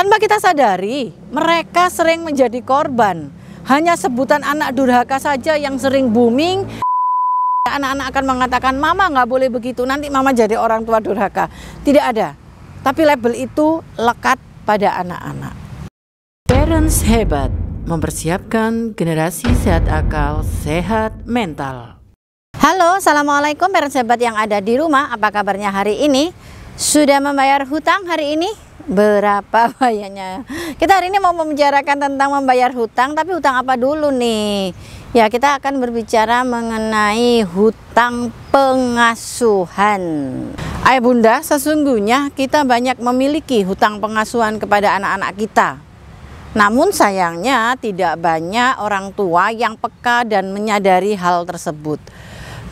Tanpa kita sadari, mereka sering menjadi korban. Hanya sebutan anak durhaka saja yang sering booming. Anak-anak akan mengatakan, mama nggak boleh begitu, nanti mama jadi orang tua durhaka. Tidak ada. Tapi label itu lekat pada anak-anak. Parents hebat mempersiapkan generasi sehat akal, sehat mental. Halo, Assalamualaikum parents hebat yang ada di rumah, apa kabarnya hari ini? Sudah membayar hutang hari ini? Berapa bayarnya? Kita hari ini mau membicarakan tentang membayar hutang, tapi hutang apa dulu nih? Ya, kita akan berbicara mengenai hutang pengasuhan. Ayah bunda, sesungguhnya kita banyak memiliki hutang pengasuhan kepada anak-anak kita. Namun sayangnya tidak banyak orang tua yang peka dan menyadari hal tersebut.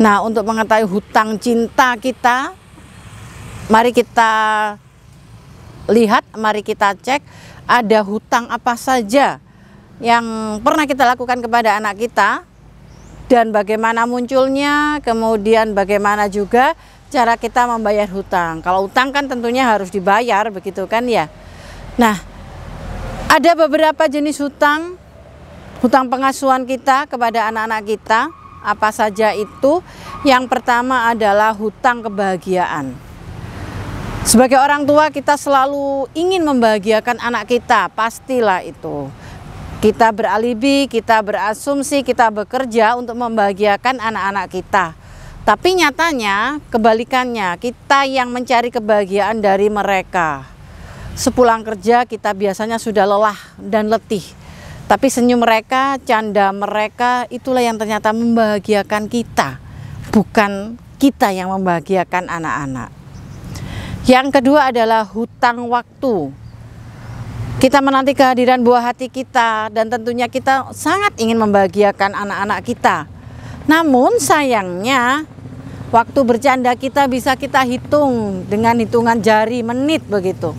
Nah, untuk mengetahui hutang cinta kita mari kita lihat, mari kita cek ada hutang apa saja yang pernah kita lakukan kepada anak kita dan bagaimana munculnya, kemudian bagaimana juga cara kita membayar hutang. Kalau hutang kan tentunya harus dibayar begitu kan ya. Nah, ada beberapa jenis hutang hutang pengasuhan kita kepada anak-anak kita apa saja itu? Yang pertama adalah hutang kebahagiaan. Sebagai orang tua kita selalu ingin membahagiakan anak kita, pastilah itu. Kita beralibi, kita berasumsi, kita bekerja untuk membahagiakan anak-anak kita. Tapi nyatanya kebalikannya, kita yang mencari kebahagiaan dari mereka. Sepulang kerja kita biasanya sudah lelah dan letih. Tapi senyum mereka, canda mereka itulah yang ternyata membahagiakan kita. Bukan kita yang membahagiakan anak-anak. Yang kedua adalah hutang waktu. Kita menanti kehadiran buah hati kita dan tentunya kita sangat ingin membahagiakan anak-anak kita. Namun sayangnya waktu bercanda kita bisa kita hitung dengan hitungan jari menit begitu.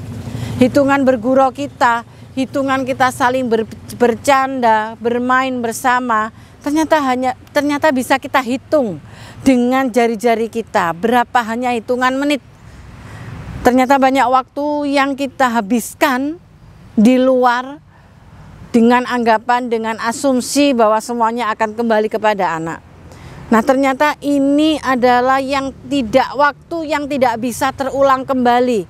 Hitungan bergurau kita, hitungan kita saling ber, bercanda, bermain bersama, ternyata hanya ternyata bisa kita hitung dengan jari-jari kita berapa hanya hitungan menit Ternyata banyak waktu yang kita habiskan di luar dengan anggapan, dengan asumsi bahwa semuanya akan kembali kepada anak. Nah ternyata ini adalah yang tidak waktu yang tidak bisa terulang kembali.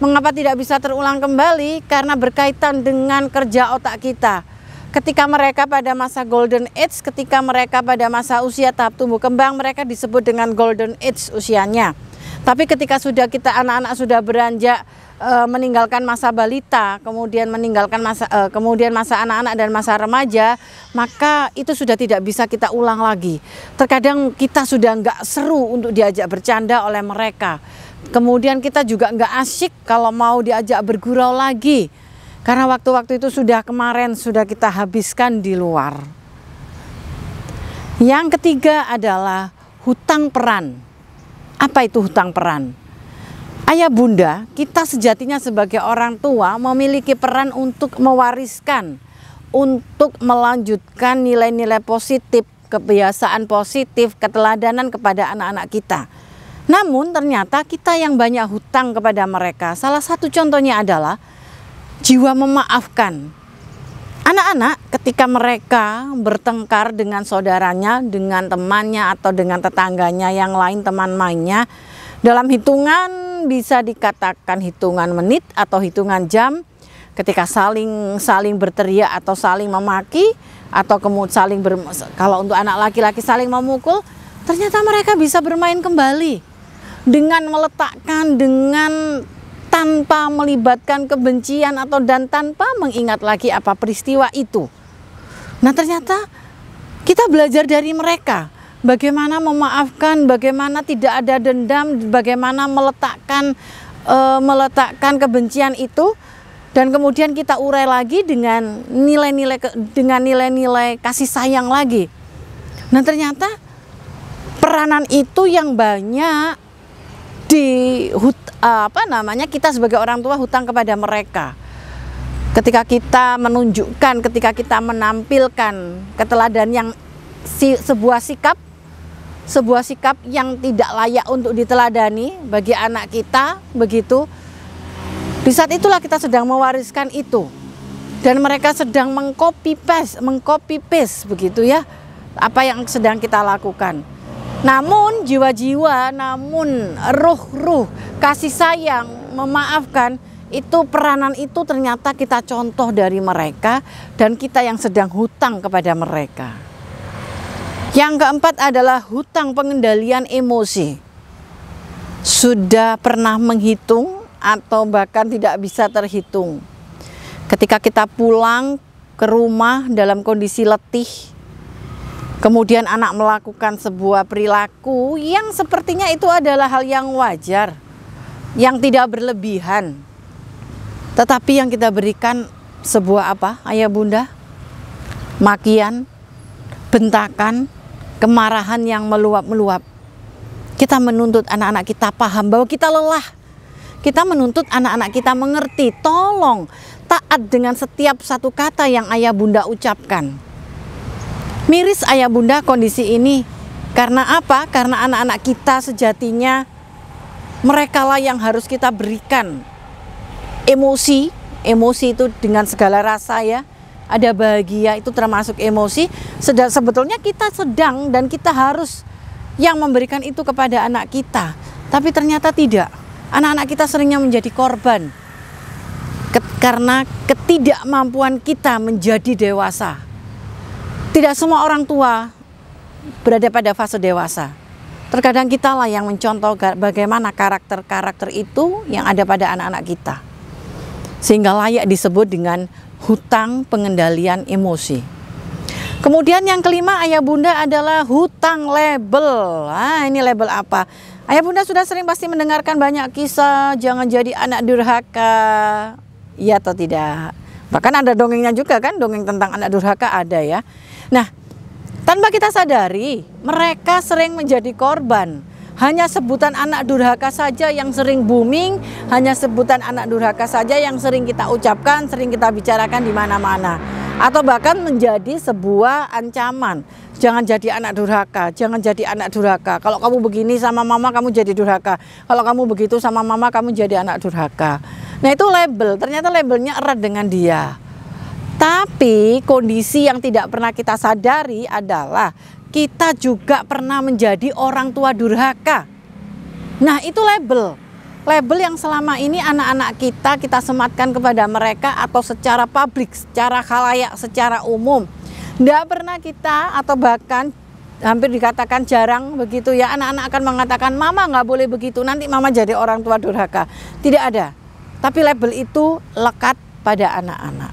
Mengapa tidak bisa terulang kembali? Karena berkaitan dengan kerja otak kita. Ketika mereka pada masa golden age, ketika mereka pada masa usia tahap tumbuh kembang, mereka disebut dengan golden age usianya. Tapi ketika sudah kita anak-anak sudah beranjak e, meninggalkan masa balita, kemudian meninggalkan masa e, kemudian masa anak-anak dan masa remaja, maka itu sudah tidak bisa kita ulang lagi. Terkadang kita sudah nggak seru untuk diajak bercanda oleh mereka. Kemudian kita juga nggak asyik kalau mau diajak bergurau lagi. Karena waktu-waktu itu sudah kemarin sudah kita habiskan di luar. Yang ketiga adalah hutang peran. Apa itu hutang peran? Ayah bunda, kita sejatinya sebagai orang tua memiliki peran untuk mewariskan, untuk melanjutkan nilai-nilai positif, kebiasaan positif, keteladanan kepada anak-anak kita. Namun ternyata kita yang banyak hutang kepada mereka. Salah satu contohnya adalah jiwa memaafkan. Anak-anak ketika mereka bertengkar dengan saudaranya, dengan temannya atau dengan tetangganya yang lain teman mainnya dalam hitungan bisa dikatakan hitungan menit atau hitungan jam ketika saling saling berteriak atau saling memaki atau kemudian saling ber, kalau untuk anak laki-laki saling memukul ternyata mereka bisa bermain kembali dengan meletakkan dengan tanpa melibatkan kebencian atau dan tanpa mengingat lagi apa peristiwa itu. Nah, ternyata kita belajar dari mereka bagaimana memaafkan, bagaimana tidak ada dendam, bagaimana meletakkan e, meletakkan kebencian itu dan kemudian kita urai lagi dengan nilai-nilai dengan nilai-nilai kasih sayang lagi. Nah, ternyata peranan itu yang banyak di hut, eh, apa namanya kita sebagai orang tua hutang kepada mereka ketika kita menunjukkan ketika kita menampilkan keteladan yang si, sebuah sikap sebuah sikap yang tidak layak untuk diteladani bagi anak kita begitu di saat itulah kita sedang mewariskan itu dan mereka sedang mengcopy paste mengcopy paste begitu ya apa yang sedang kita lakukan namun jiwa-jiwa, namun ruh-ruh kasih sayang, memaafkan itu peranan itu ternyata kita contoh dari mereka dan kita yang sedang hutang kepada mereka. Yang keempat adalah hutang pengendalian emosi. Sudah pernah menghitung atau bahkan tidak bisa terhitung. Ketika kita pulang ke rumah dalam kondisi letih, kemudian anak melakukan sebuah perilaku yang sepertinya itu adalah hal yang wajar, yang tidak berlebihan. Tetapi yang kita berikan sebuah apa? Ayah Bunda, makian, bentakan, kemarahan yang meluap-meluap. Kita menuntut anak-anak kita paham bahwa kita lelah. Kita menuntut anak-anak kita mengerti, tolong taat dengan setiap satu kata yang ayah bunda ucapkan. Miris ayah bunda kondisi ini. Karena apa? Karena anak-anak kita sejatinya merekalah yang harus kita berikan emosi. Emosi itu dengan segala rasa ya. Ada bahagia itu termasuk emosi. Sedang sebetulnya kita sedang dan kita harus yang memberikan itu kepada anak kita. Tapi ternyata tidak. Anak-anak kita seringnya menjadi korban. karena ketidakmampuan kita menjadi dewasa. Tidak semua orang tua berada pada fase dewasa. Terkadang kita lah yang mencontoh bagaimana karakter-karakter itu yang ada pada anak-anak kita. Sehingga layak disebut dengan hutang pengendalian emosi. Kemudian yang kelima ayah bunda adalah hutang label. Ah, ini label apa? Ayah bunda sudah sering pasti mendengarkan banyak kisah jangan jadi anak durhaka. Iya atau tidak? Bahkan ada dongengnya juga kan, dongeng tentang anak durhaka ada ya. Nah, tanpa kita sadari, mereka sering menjadi korban. Hanya sebutan anak durhaka saja yang sering booming, hanya sebutan anak durhaka saja yang sering kita ucapkan, sering kita bicarakan di mana-mana. Atau bahkan menjadi sebuah ancaman. Jangan jadi anak durhaka, jangan jadi anak durhaka. Kalau kamu begini sama mama kamu jadi durhaka. Kalau kamu begitu sama mama kamu jadi anak durhaka. Nah, itu label. Ternyata labelnya erat dengan dia. Tapi kondisi yang tidak pernah kita sadari adalah kita juga pernah menjadi orang tua durhaka. Nah, itu label. Label yang selama ini anak-anak kita kita sematkan kepada mereka atau secara publik, secara khalayak, secara umum. Tidak pernah kita atau bahkan hampir dikatakan jarang begitu ya anak-anak akan mengatakan mama nggak boleh begitu nanti mama jadi orang tua durhaka tidak ada tapi label itu lekat pada anak-anak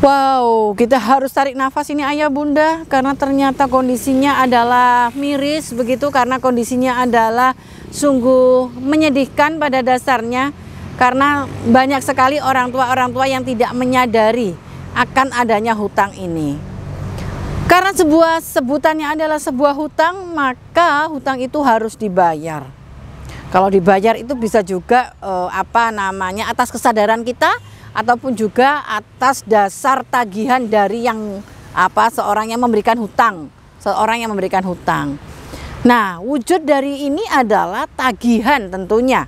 Wow, kita harus tarik nafas ini ayah bunda karena ternyata kondisinya adalah miris begitu karena kondisinya adalah sungguh menyedihkan pada dasarnya karena banyak sekali orang tua-orang tua yang tidak menyadari akan adanya hutang ini. Karena sebuah sebutannya adalah sebuah hutang, maka hutang itu harus dibayar. Kalau dibayar itu bisa juga eh, apa namanya atas kesadaran kita ataupun juga atas dasar tagihan dari yang apa seorang yang memberikan hutang, seorang yang memberikan hutang. Nah, wujud dari ini adalah tagihan tentunya.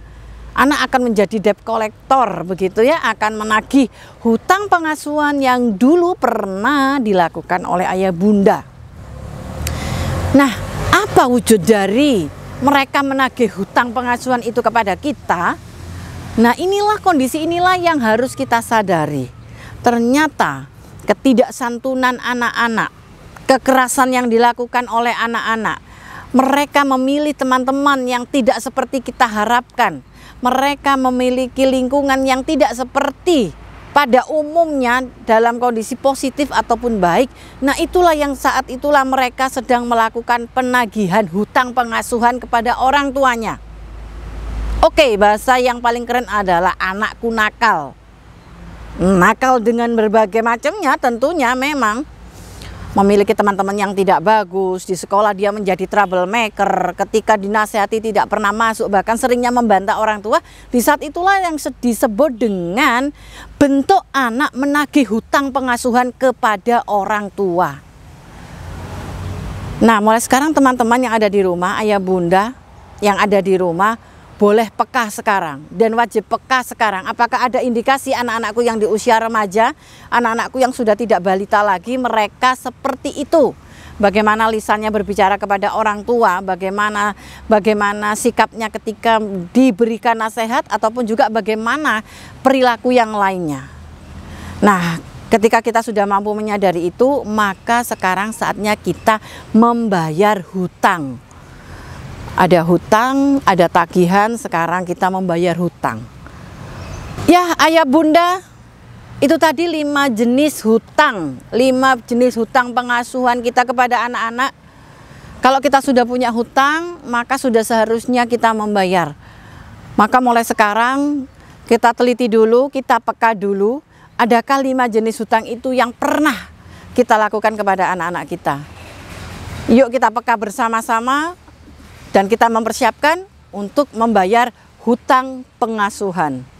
Anak akan menjadi debt collector begitu ya, akan menagih hutang pengasuhan yang dulu pernah dilakukan oleh ayah bunda. Nah, apa wujud dari mereka menagih hutang pengasuhan itu kepada kita? Nah, inilah kondisi inilah yang harus kita sadari. Ternyata ketidaksantunan anak-anak, kekerasan yang dilakukan oleh anak-anak, mereka memilih teman-teman yang tidak seperti kita harapkan. Mereka memiliki lingkungan yang tidak seperti pada umumnya dalam kondisi positif ataupun baik. Nah, itulah yang saat itulah mereka sedang melakukan penagihan hutang pengasuhan kepada orang tuanya. Oke, okay, bahasa yang paling keren adalah anakku nakal. Nakal dengan berbagai macamnya tentunya memang memiliki teman-teman yang tidak bagus di sekolah dia menjadi troublemaker ketika dinasehati tidak pernah masuk bahkan seringnya membantah orang tua di saat itulah yang disebut dengan bentuk anak menagih hutang pengasuhan kepada orang tua nah mulai sekarang teman-teman yang ada di rumah ayah bunda yang ada di rumah boleh peka sekarang dan wajib peka sekarang. Apakah ada indikasi anak-anakku yang di usia remaja, anak-anakku yang sudah tidak balita lagi, mereka seperti itu? Bagaimana lisannya berbicara kepada orang tua, bagaimana bagaimana sikapnya ketika diberikan nasihat ataupun juga bagaimana perilaku yang lainnya. Nah, ketika kita sudah mampu menyadari itu, maka sekarang saatnya kita membayar hutang ada hutang, ada tagihan, sekarang kita membayar hutang. Ya, ayah bunda, itu tadi lima jenis hutang, lima jenis hutang pengasuhan kita kepada anak-anak. Kalau kita sudah punya hutang, maka sudah seharusnya kita membayar. Maka mulai sekarang kita teliti dulu, kita peka dulu, adakah lima jenis hutang itu yang pernah kita lakukan kepada anak-anak kita. Yuk kita peka bersama-sama dan kita mempersiapkan untuk membayar hutang pengasuhan.